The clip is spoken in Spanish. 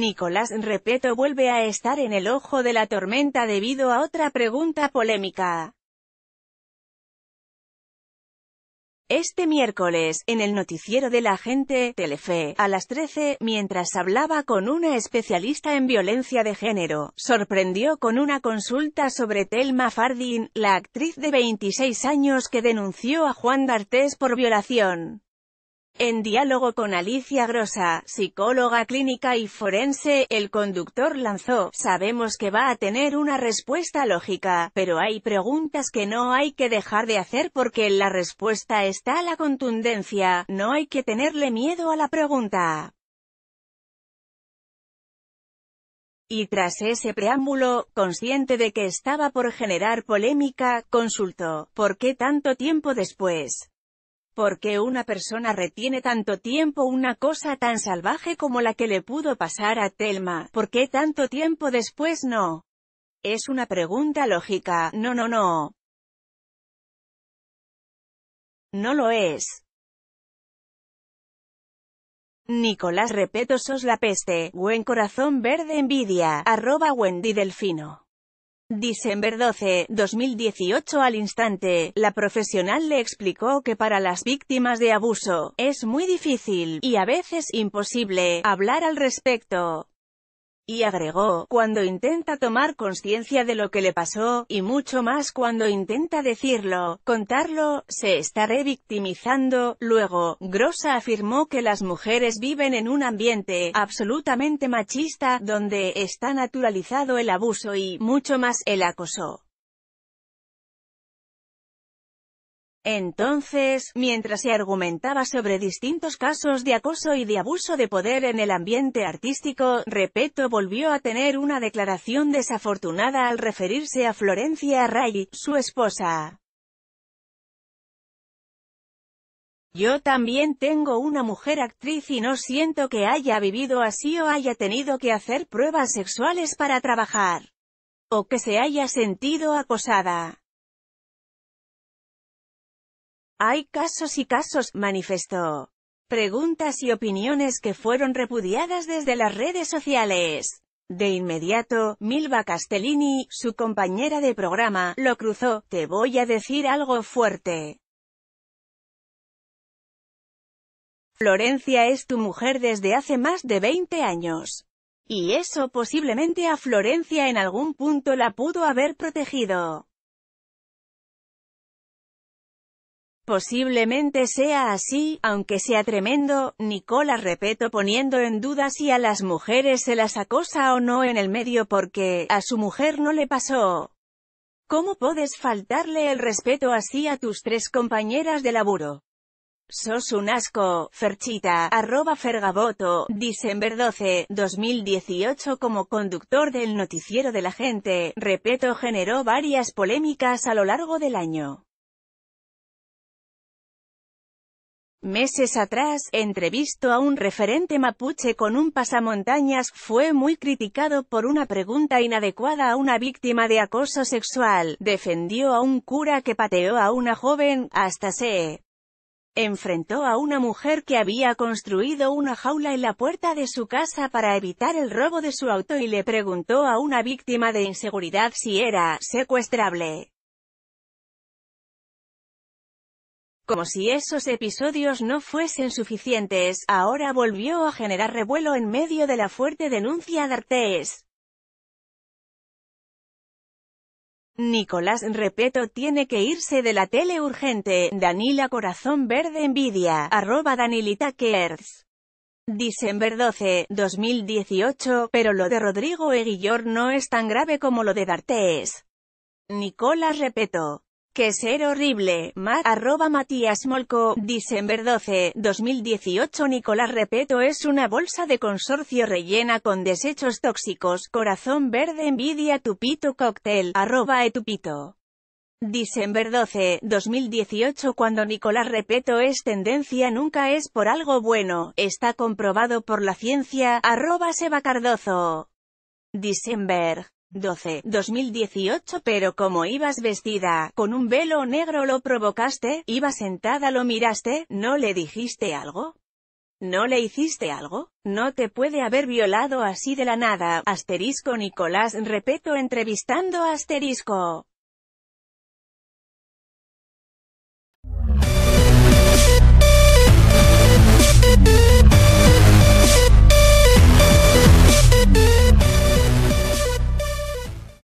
Nicolás Repeto vuelve a estar en el ojo de la tormenta debido a otra pregunta polémica. Este miércoles, en el noticiero de la gente, Telefe, a las 13, mientras hablaba con una especialista en violencia de género, sorprendió con una consulta sobre Telma Fardin, la actriz de 26 años que denunció a Juan D'Artes por violación. En diálogo con Alicia Grosa, psicóloga clínica y forense, el conductor lanzó, sabemos que va a tener una respuesta lógica, pero hay preguntas que no hay que dejar de hacer porque la respuesta está a la contundencia, no hay que tenerle miedo a la pregunta. Y tras ese preámbulo, consciente de que estaba por generar polémica, consultó, ¿por qué tanto tiempo después? ¿Por qué una persona retiene tanto tiempo una cosa tan salvaje como la que le pudo pasar a Telma? ¿Por qué tanto tiempo después no? Es una pregunta lógica, no no no. No lo es. Nicolás Repeto sos la peste, buen corazón verde envidia, arroba Wendy Delfino. Diciembre 12, 2018 Al instante, la profesional le explicó que para las víctimas de abuso, es muy difícil, y a veces imposible, hablar al respecto. Y agregó, cuando intenta tomar conciencia de lo que le pasó, y mucho más cuando intenta decirlo, contarlo, se está revictimizando. Luego, Grossa afirmó que las mujeres viven en un ambiente absolutamente machista, donde está naturalizado el abuso y, mucho más, el acoso. Entonces, mientras se argumentaba sobre distintos casos de acoso y de abuso de poder en el ambiente artístico, Repeto volvió a tener una declaración desafortunada al referirse a Florencia Ray, su esposa. Yo también tengo una mujer actriz y no siento que haya vivido así o haya tenido que hacer pruebas sexuales para trabajar. O que se haya sentido acosada. Hay casos y casos, manifestó. Preguntas y opiniones que fueron repudiadas desde las redes sociales. De inmediato, Milva Castellini, su compañera de programa, lo cruzó, te voy a decir algo fuerte. Florencia es tu mujer desde hace más de 20 años. Y eso posiblemente a Florencia en algún punto la pudo haber protegido. Posiblemente sea así, aunque sea tremendo, Nicola Repeto poniendo en duda si a las mujeres se las acosa o no en el medio porque, a su mujer no le pasó. ¿Cómo puedes faltarle el respeto así a tus tres compañeras de laburo? Sos un asco, Ferchita, arroba Fergaboto, diciembre 12, 2018 como conductor del noticiero de la gente, Repeto generó varias polémicas a lo largo del año. Meses atrás, entrevisto a un referente mapuche con un pasamontañas, fue muy criticado por una pregunta inadecuada a una víctima de acoso sexual, defendió a un cura que pateó a una joven, hasta se enfrentó a una mujer que había construido una jaula en la puerta de su casa para evitar el robo de su auto y le preguntó a una víctima de inseguridad si era secuestrable. Como si esos episodios no fuesen suficientes, ahora volvió a generar revuelo en medio de la fuerte denuncia de Artés. Nicolás Repeto tiene que irse de la tele urgente, Danila Corazón Verde Envidia, arroba Danilita Kertz. Diciembre 12, 2018, pero lo de Rodrigo Eguillor no es tan grave como lo de D'Artés. Nicolás Repeto que ser horrible, Mar, arroba Matías Molco, December 12, 2018 Nicolás Repeto es una bolsa de consorcio rellena con desechos tóxicos, corazón verde envidia tupito cóctel, arroba etupito. diciembre 12, 2018 Cuando Nicolás Repeto es tendencia nunca es por algo bueno, está comprobado por la ciencia, arroba Seba Cardozo. 12. 2018 Pero como ibas vestida, con un velo negro lo provocaste, iba sentada lo miraste, ¿no le dijiste algo? ¿No le hiciste algo? No te puede haber violado así de la nada, asterisco Nicolás Repeto entrevistando asterisco.